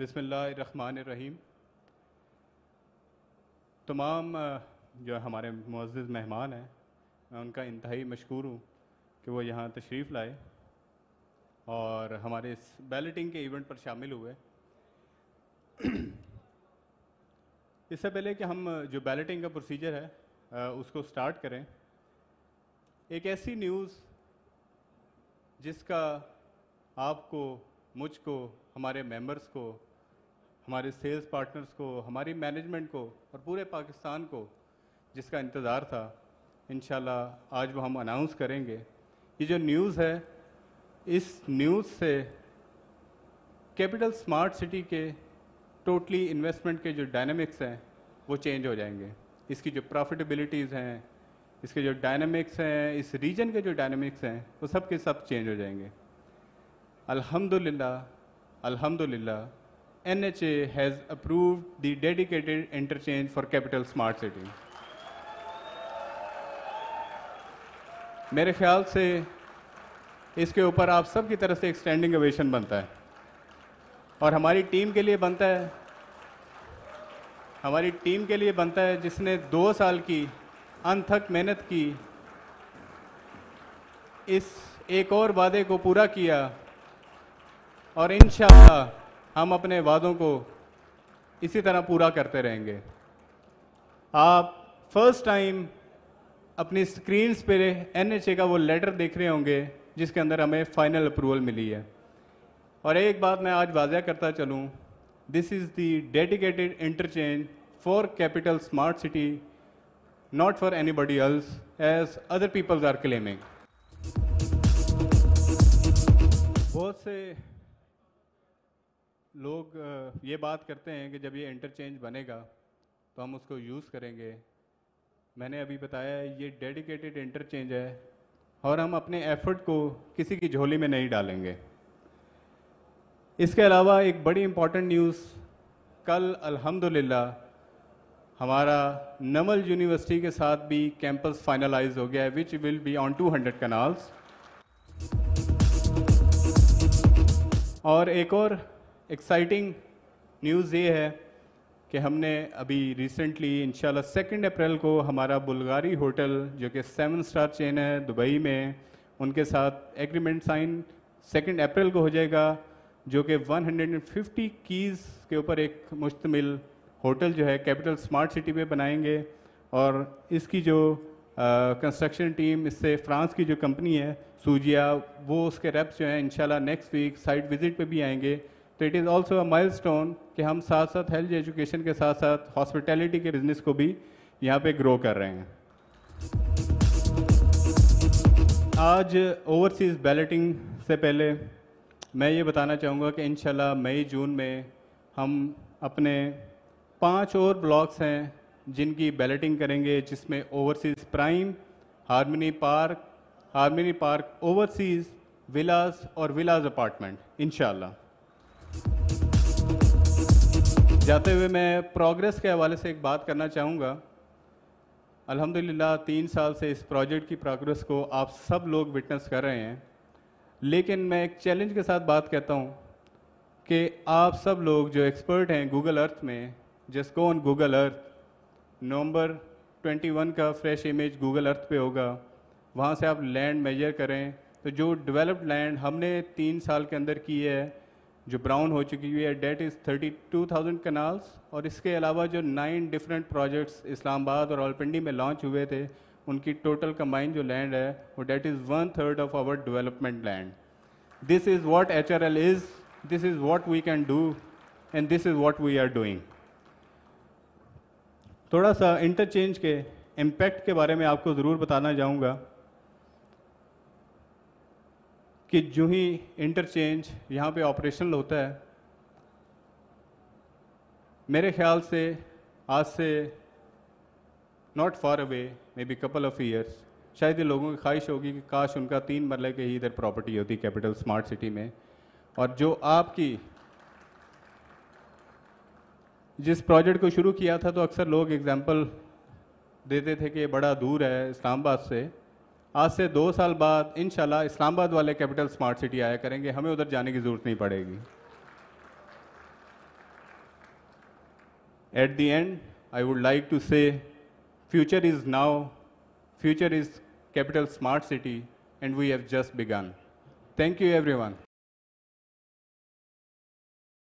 बिसमीम तमाम जो हमारे मुआज़ मेहमान हैं मैं उनका इंतहाई मशहूर हूँ कि वो यहाँ तशरीफ़ लाए और हमारे इस बैलेटिंग के इवेंट पर शामिल हुए इससे पहले कि हम जो बैलेटिंग का प्रोसीजर है उसको स्टार्ट करें एक ऐसी न्यूज़ जिसका आपको मुझको हमारे मेंबर्स को हमारे सेल्स पार्टनर्स को हमारी मैनेजमेंट को और पूरे पाकिस्तान को जिसका इंतज़ार था इन आज वो हम अनाउंस करेंगे ये जो न्यूज़ है इस न्यूज़ से कैपिटल स्मार्ट सिटी के टोटली इन्वेस्टमेंट के जो डायनेमिक्स हैं वो चेंज हो जाएंगे इसकी जो प्रॉफिटेबिलिटीज़ हैं इसके जो डायनेमिक्स हैं इस रीजन के जो डायनेमिक्स हैं वो सब के सब चेंज हो जाएंगे Alhamdulillah, Alhamdulillah, NHA has approved the dedicated interchange for capital smart city. मेरे ख्याल से इसके ऊपर आप सब की तरफ से एक स्टैंडिंग ओवेशन बनता है और हमारी टीम के लिए बनता है हमारी टीम के लिए बनता है जिसने दो साल की अनथक मेहनत की इस एक और वादे को पूरा किया और इन हम अपने वादों को इसी तरह पूरा करते रहेंगे आप फर्स्ट टाइम अपनी स्क्रीन्स पे एन का वो लेटर देख रहे होंगे जिसके अंदर हमें फाइनल अप्रूवल मिली है और एक बात मैं आज वाजिया करता चलूँ this is the dedicated interchange for capital smart city not for anybody else as other peoples are claiming बहुत से लोग ये बात करते हैं कि जब ये इंटरचेंज बनेगा तो हम उसको यूज़ करेंगे मैंने अभी बताया ये डेडिकेटेड इंटरचेंज है और हम अपने एफर्ट को किसी की झोली में नहीं डालेंगे इसके अलावा एक बड़ी इम्पॉर्टेंट न्यूज़ कल अल्हम्दुलिल्लाह हमारा नमल यूनिवर्सिटी के साथ भी कैंपस फाइनलाइज हो गया है which will be on 200 kanals और एक और एक्साइटिंग न्यूज़ ये है कि हमने अभी रिसेंटली इन सेकेंड अप्रैल को हमारा बुल्गारी होटल जो कि सेवन स्टार चेन है दुबई में उनके साथ एग्रीमेंट साइन सेकेंड अप्रैल को हो जाएगा जो कि 150 कीज़ के ऊपर एक मुश्तमिल होटल जो है कैपिटल स्मार्ट सिटी में बनाएंगे और इसकी जो कंस्ट्रक्शन टीम इससे फ्रांस की जो कंपनी है सूजिया वो उसके रेप्स जो हैं इंशाल्लाह नेक्स्ट वीक साइट विज़िट पर भी आएंगे तो it is also a milestone कि हम साथ साथ हेल्थ एजुकेशन के साथ साथ हॉस्पिटैलिटी के बिजनेस को भी यहाँ पे ग्रो कर रहे हैं आज ओवरसीज़ बैलेटिंग से पहले मैं ये बताना चाहूँगा कि इन मई जून में हम अपने पांच और ब्लॉक्स हैं जिनकी बैलेटिंग करेंगे जिसमें overseas prime harmony park harmony park overseas villas और विलास अपार्टमेंट इनशाला जाते हुए मैं प्रोग्रेस के हवाले से एक बात करना चाहूँगा अल्हम्दुलिल्लाह तीन साल से इस प्रोजेक्ट की प्रोग्रेस को आप सब लोग विटनेस कर रहे हैं लेकिन मैं एक चैलेंज के साथ बात कहता हूँ कि आप सब लोग जो एक्सपर्ट हैं गूगल अर्थ में जिसको ऑन गूगल अर्थ नवंबर 21 का फ्रेश इमेज गूगल अर्थ पे होगा वहाँ से आप लैंड मेजर करें तो जो डेवलप्ड लैंड हमने तीन साल के अंदर की है जो ब्राउन हो चुकी हुई है that is thirty two thousand kanals और इसके अलावा जो नाइन डिफरेंट प्रोजेक्ट्स इस्लामाबाद और ऑलपिंडी में लॉन्च हुए थे उनकी टोटल कम्बाइंड जो लैंड है वो that is one third of our development land this is what H R L is this is what we can do and this is what we are doing थोड़ा सा interchange के impact के बारे में आपको ज़रूर बताना चाहूँगा कि जो ही इंटरचेंज यहाँ पे ऑपरेशनल होता है मेरे ख्याल से आज से not far away maybe couple of years शायद ये लोगों की ख्वाहिश होगी कि काश उनका तीन मरले के ही इधर प्रॉपर्टी होती कैपिटल स्मार्ट सिटी में और जो आपकी जिस प्रोजेक्ट को शुरू किया था तो अक्सर लोग एग्जाम्पल देते थे कि बड़ा दूर है इस्लामाबाद से आज से दो साल बाद इन इस्लामाबाद वाले कैपिटल स्मार्ट सिटी आया करेंगे हमें उधर जाने की ज़रूरत नहीं पड़ेगी at the end I would like to say future is now future is capital smart city and we have just begun thank you every